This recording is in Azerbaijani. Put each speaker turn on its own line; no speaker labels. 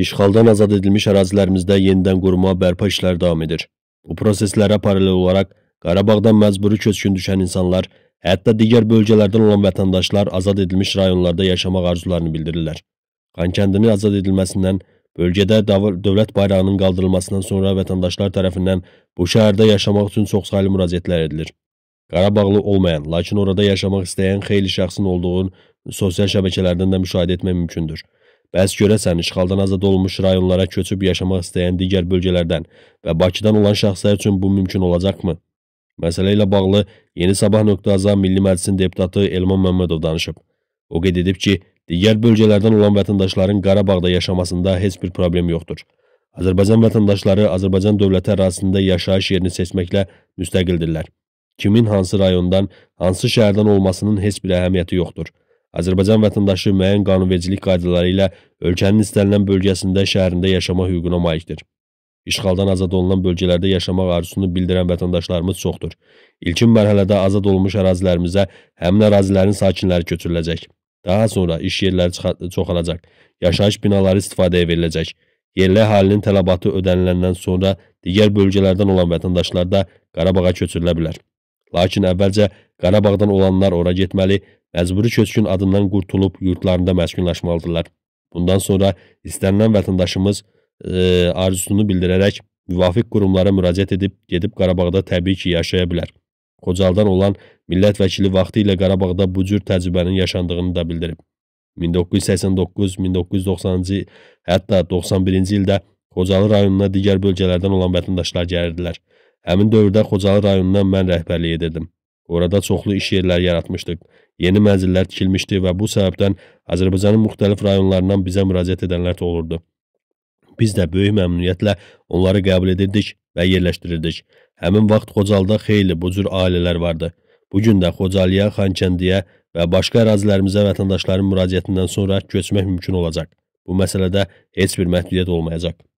İşğaldan azad edilmiş ərazilərimizdə yenidən quruma bərpa işləri davam edir. Bu proseslərə paralel olaraq Qarabağdan məcburi köçkün düşən insanlar, hətta digər bölgələrdən olan vətəndaşlar azad edilmiş rayonlarda yaşamaq arzularını bildirirlər. Xankəndinin azad edilməsindən, bölgədə dövlət bayrağının qaldırılmasından sonra vətəndaşlar tərəfindən bu şəhərdə yaşamaq üçün çoxsaylı müraciətlər edilir. Qarabağlı olmayan, lakin orada yaşamaq istəyən xeyli şəxsin olduğunu sosial şəbəkələrdən də müşahidə etmək mümkündür. Bəs görəsən işğaldan azad olunmuş rayonlara köçüb yaşamaq istəyən digər bölgələrdən və Bakıdan olan şəxslər üçün bu mümkün olacaqmı? Məsələ ilə bağlı Yeni Sabah.az Milli Məclisin deputatı Elman Məmmədov danışıb. O qeyd edib ki, digər bölgələrdən olan vətəndaşların Qarabağda yaşamasında heç bir problem yoxdur. Azərbaycan vətəndaşları Azərbaycan dövləti ərazisində yaşayış yerini seçməklə müstəqildirlər. Kimin hansı rayondan, hansı şəhərdən olmasının heç bir əhəmiyyəti yoxdur. Azərbaycan vətəndaşı müəyyən qanunvericilik qaydaları ilə ölkənin istənilən bölgəsində, şəhərində yaşama hüququna malikdir. İşğaldan azad olunan bölgələrdə yaşamaq arzusunu bildirən vətəndaşlarımız çoxdur. İlkin mərhələdə azad olmuş ərazilərimizə həmin ərazilərin sakinləri köçürüləcək. Daha sonra iş yerləri çoxalacaq, yaşayış binaları istifadəyə veriləcək. Yerli əhalinin tələbatı ödəniləndən sonra digər bölgələrdən olan vətəndaşlar da Qarabağa köçürülə bilər. Lakin əvvəlcə Qarabağdan olanlar ora getməli, Məcburi köçkün adından qurtulub yurtlarında məskunlaşmalıdırlar. Bundan sonra istənilən vətəndaşımız e, arzusunu bildirərək müvafiq qurumlara müraciət edib gedib Qarabağda təbii ki, yaşaya bilər. Xocaldan olan millət vəkili vaxtı ilə Qarabağda bu cür təcrübənin yaşandığını da bildirib. 1989-1990-cı, hətta 91-ci ildə Xocalı rayonuna digər bölgələrdən olan vətəndaşlar gəlirdilər. Həmin dövrdə Xocalı rayonundan mən rəhbərlik edirdim. Orada çoxlu iş yerləri yaratmışdıq. Yeni mənzillər tikilmişdi və bu səbəbdən Azərbaycanın müxtəlif rayonlarından bizə müraciət edənlər də olurdu. Biz də böyük məmnuniyyətlə onları qəbul edirdik və yerləşdirirdik. Həmin vaxt Xocalıda xeyli bu cür ailələr vardı. Bu gün də Xocalıya, Xankəndiyə və başqa ərazilərimizə vətəndaşların müraciətindən sonra köçmək mümkün olacaq. Bu məsələdə heç bir məhdudiyyət olmayacaq.